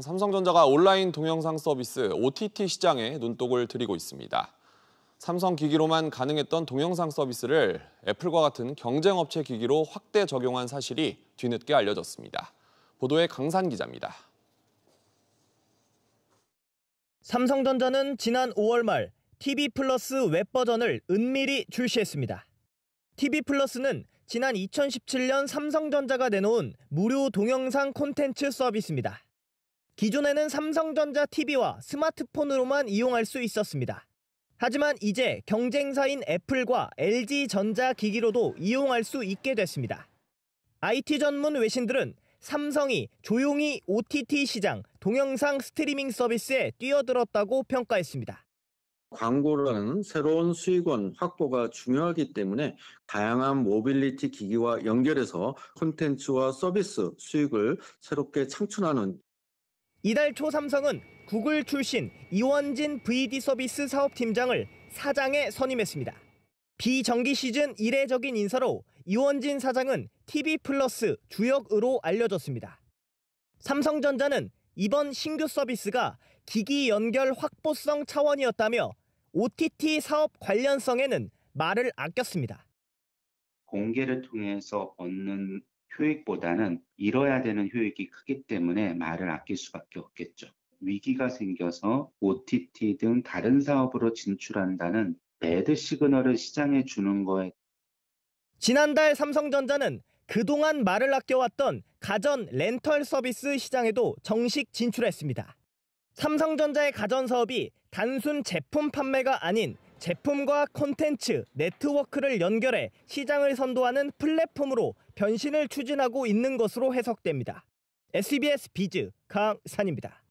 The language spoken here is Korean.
삼성전자가 온라인 동영상 서비스 OTT 시장에 눈독을 들이고 있습니다. 삼성 기기로만 가능했던 동영상 서비스를 애플과 같은 경쟁업체 기기로 확대 적용한 사실이 뒤늦게 알려졌습니다. 보도에 강산 기자입니다. 삼성전자는 지난 5월 말 TV 플러스 웹 버전을 은밀히 출시했습니다. TV 플러스는 지난 2017년 삼성전자가 내놓은 무료 동영상 콘텐츠 서비스입니다. 기존에는 삼성전자 TV와 스마트폰으로만 이용할 수 있었습니다. 하지만 이제 경쟁사인 애플과 LG전자 기기로도 이용할 수 있게 됐습니다. IT 전문 외신들은 삼성이 조용히 OTT 시장 동영상 스트리밍 서비스에 뛰어들었다고 평가했습니다. 광고라는 새로운 수익원 확보가 중요하기 때문에 다양한 모빌리티 기기와 연결해서 콘텐츠와 서비스 수익을 새롭게 창출하는 이달 초 삼성은 구글 출신 이원진 VD 서비스 사업팀장을 사장에 선임했습니다. 비정기 시즌 이례적인 인사로 이원진 사장은 TV 플러스 주역으로 알려졌습니다. 삼성전자는 이번 신규 서비스가 기기 연결 확보성 차원이었다며 OTT 사업 관련성에는 말을 아꼈습니다. 공개를 통해서 얻는 효익보다는 잃어야 되는 효익이 크기 때문에 말을 아낄 수밖에 없겠죠. 위기가 생겨서 OTT 등 다른 사업으로 진출한다는 레드 시그널을 시장에 주는 거에 지난달 삼성전자는 그동안 말을 아껴왔던 가전 렌털 서비스 시장에도 정식 진출했습니다. 삼성전자의 가전 사업이 단순 제품 판매가 아닌 제품과 콘텐츠, 네트워크를 연결해 시장을 선도하는 플랫폼으로 변신을 추진하고 있는 것으로 해석됩니다. SBS 비즈 강산입니다.